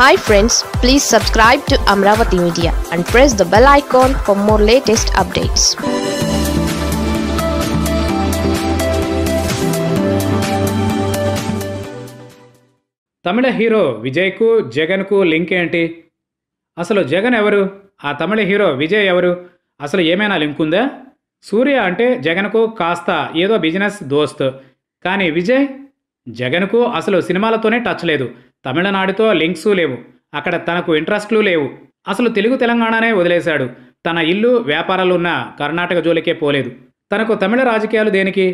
hi friends please subscribe to Amaravati media and press the bell icon for more latest updates తమిళ hero విజయ్కు జగన్కు link ఏంటి అసలు జగన్ ఎవరు ఆ తమిళ హీరో విజయ్ ఎవరు అసలు ఏమైనా లింక్ ఉందా సూర్య అంటే జగన్కు కాస్త ఏదో బిజినెస్ దోస్త్ కానీ విజయ్ జగన్కు అసలు సినిమాలతోనే టచ్ లేదు తమిళనాడుతో లింక్స్ లేవు అక్కడ తనకు ఇంట్రెస్ట్లు లేవు అసలు తెలుగు తెలంగాణనే వదిలేశాడు తన ఇల్లు వ్యాపారాలున్న కర్ణాటక జోలికే పోలేదు తనకు తమిళ రాజకీయాలు దేనికి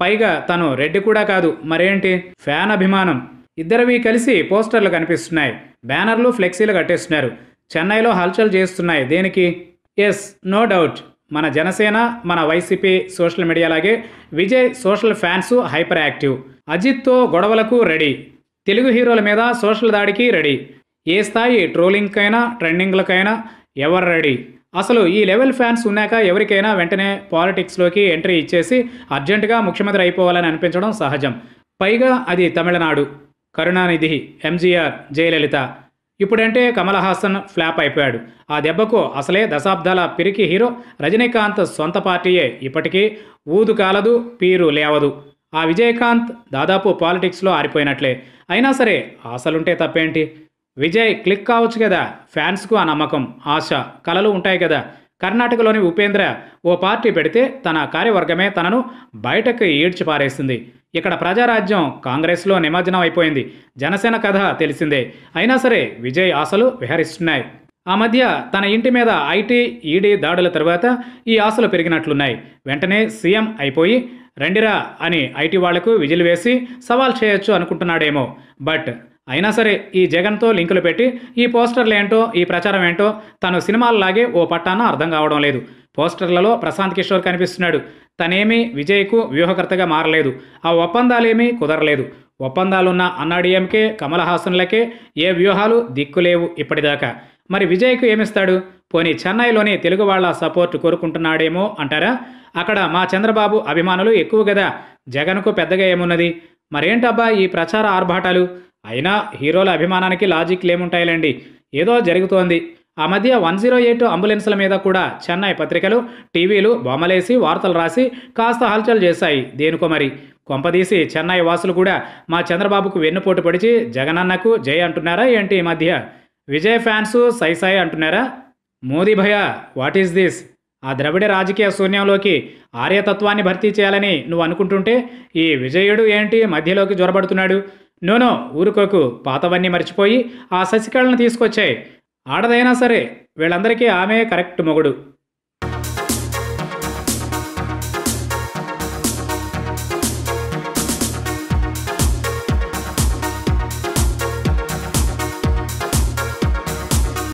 పైగా తను రెడ్డి కూడా కాదు మరేంటి ఫ్యాన్ అభిమానం ఇద్దరివి కలిసి పోస్టర్లు కనిపిస్తున్నాయి బ్యానర్లు ఫ్లెక్సీలు కట్టేస్తున్నారు చెన్నైలో హల్చల్ చేస్తున్నాయి దేనికి ఎస్ నో డౌట్ మన జనసేన మన వైసీపీ సోషల్ మీడియాలాగే Vijay social fans hyper active అజిత్తో గొడవలకు రెడీ తెలుగు హీరోల మీద సోషల్ దాడికి రెడీ ఏ స్థాయి ట్రోలింగ్కైనా ట్రెండింగ్లకైనా ఎవరు రెడీ అసలు ఈ లెవెల్ ఫ్యాన్స్ ఉన్నాక ఎవరికైనా వెంటనే పాలిటిక్స్లోకి ఎంట్రీ ఇచ్చేసి అర్జెంటుగా ముఖ్యమంత్రి అయిపోవాలని అనిపించడం సహజం పైగా అది తమిళనాడు కరుణానిధి ఎంజీఆర్ జయలలిత ఇప్పుడంటే కమల్ హాసన్ ఫ్లాప్ అయిపోయాడు ఆ దెబ్బకు అసలే దశాబ్దాల పిరికి హీరో రజనీకాంత్ సొంత పార్టీయే ఇప్పటికీ ఊదు కాలదు పీరు లేవదు ఆ విజయకాంత్ దాదాపు పాలిటిక్స్లో ఆరిపోయినట్లే అయినా సరే ఆశలుంటే తప్పేంటి విజయ్ క్లిక్ కావచ్చు కదా ఫ్యాన్స్కు ఆ నమ్మకం ఆశ కలలు ఉంటాయి కదా కర్ణాటకలోని ఉపేంద్ర ఓ పార్టీ పెడితే తన కార్యవర్గమే తనను బయటకు ఈడ్చి పారేసింది ఇక్కడ ప్రజారాజ్యం కాంగ్రెస్లో నిమజ్జనం అయిపోయింది జనసేన కథ తెలిసిందే అయినా సరే విజయ్ ఆశలు విహరిస్తున్నాయి ఆ మధ్య తన ఇంటి మీద ఐటీ ఈడీ దాడుల తర్వాత ఈ ఆశలు పెరిగినట్లున్నాయి వెంటనే సీఎం అయిపోయి రండిరా అని ఐటీ వాళ్లకు విజిల్ వేసి సవాల్ చేయొచ్చు అనుకుంటున్నాడేమో బట్ అయినా సరే ఈ జగన్తో లింకులు పెట్టి ఈ పోస్టర్లు ఏంటో ఈ ప్రచారం ఏంటో తను సినిమాల్లాగే ఓ పట్టాన అర్థం కావడం లేదు పోస్టర్లలో ప్రశాంత్ కిషోర్ కనిపిస్తున్నాడు తనేమీ విజయ్కు వ్యూహకర్తగా మారలేదు ఆ ఒప్పందాలేమీ కుదరలేదు ఒప్పందాలున్న అన్నాడీఎంకే కమలహాసన్లకే హాసన్లకే ఏ వ్యూహాలు దిక్కులేవు ఇప్పటిదాకా మరి విజయ్కు ఏమిస్తాడు పోనీ చెన్నైలోని తెలుగు వాళ్ళ సపోర్ట్ కోరుకుంటున్నాడేమో అంటారా అక్కడ మా చంద్రబాబు అభిమానులు ఎక్కువ కదా జగన్కు పెద్దగా ఏమున్నది మరేంటబ్బా ఈ ప్రచార ఆర్భాటాలు అయినా హీరోల అభిమానానికి లాజిక్లు లేముంటాయిలేండి ఏదో జరుగుతోంది ఆ మధ్య వన్ జీరో ఎయిట్ అంబులెన్స్ల మీద కూడా చెన్నై పత్రికలు టీవీలు బొమ్మలేసి వార్తలు రాసి కాస్త హల్చల్ చేశాయి దేనికో మరి కొంపదీసి చెన్నై వాసులు కూడా మా చంద్రబాబుకు వెన్నుపోటు పొడిచి జగనన్నకు జై అంటున్నారా ఏంటి ఈ మధ్య విజయ్ ఫ్యాన్సు సై సాయి అంటున్నారా మోదీ భయ వాట్ ఈస్ దిస్ ఆ ద్రవిడ రాజకీయ శూన్యంలోకి ఆర్యతత్వాన్ని భర్తీ చేయాలని నువ్వు అనుకుంటుంటే ఈ విజయుడు ఏంటి మధ్యలోకి జ్వరబడుతున్నాడు నూనో ఊరుకోకు పాతవన్నీ మర్చిపోయి ఆ శశికళను తీసుకొచ్చాయి ఆడదైనా సరే వీళ్ళందరికీ ఆమె కరెక్ట్ మొగుడు